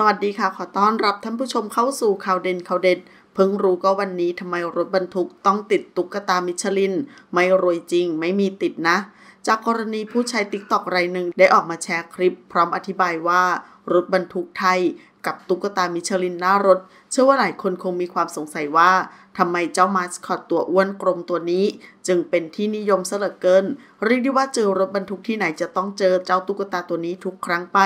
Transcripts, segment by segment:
สวัสดีค่ะขอต้อนรับท่านผู้ชมเข้าสู่ข่าวเด่นข่าวเด็ดเพิ่งรู้ก็วันนี้ทำไมรถบรรทุกต้องติดตุ๊กตามิชลิน ไม่รวยจริงไม่มีติดนะ จากกรณีผู้ใช้ติ๊กตอกรายหนึ่งได้ออกมาแชร์คลิป พร้อมอธิบายว่า รถบรรทุกไทย กับตุ๊กตามิชลินหน้ารถ เชื่อว่าหลายคนคงมีความสงสัยว่าทำไมเจ้ามาสคอตตัวอ้วนกลมตัวนี้ จึงเป็นที่นิยมเสลือเกินเรียกได้ว่าเจอรถบรรทุกที่ไหนจะต้องเจอเจ้าตุ๊กตาตัวนี้ทุกครั้งไป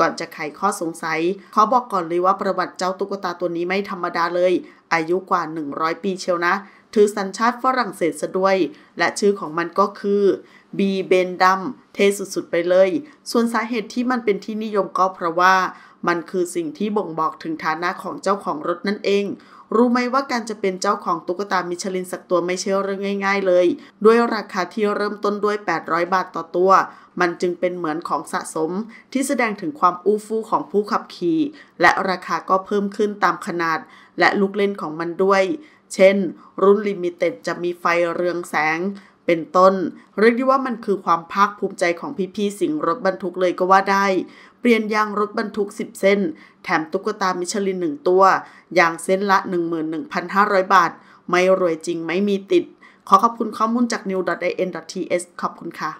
ก่อนจะไขข้อสงสัยขอบอกก่อนเลยว่าประวัติเจ้าตุ๊กตาตัวนี้ไม่ธรรมดาเลย อายุกว่า 100 ปีเชียวนะ ถือสัญชาติฝรั่งเศสซะด้วย และชื่อของมันก็คือบีเบนดัมเทสุดๆไปเลย ส่วนสาเหตุที่มันเป็นที่นิยมก็เพราะว่า มันคือสิ่งที่บ่งบอกถึงฐานะของเจ้าของรถนั่นเอง รู้ไหมว่าการจะเป็นเจ้าของตุ๊กตามิชลินสักตัวไม่ใช่เรื่องง่ายๆเลย ด้วยราคาที่เริ่มต้นด้วย 800 บาทต่อตัว มันจึงเป็นเหมือนของสะสมที่แสดงถึงความอู้ฟู่ของผู้ขับขี่ และราคาก็เพิ่มขึ้นตามขนาด และลูกเล่นของมันด้วย เช่น รุ่นลิมิเต็ดจะมีไฟเรืองแสงเป็นต้น เรียกได้ว่ามันคือความภาคภูมิใจของพี่ๆสิงรถบรรทุกเลยก็ว่าได้ เปลี่ยนยางรถบรรทุก 10 เส้น แถมตุ๊กตามิชลินหนึ่งตัว ยางเส้นละ 11,500 บาท ไม่รวยจริงไม่มีติด ขอขอบคุณข้อมูลจาก new.in.ts ขอบคุณค่ะ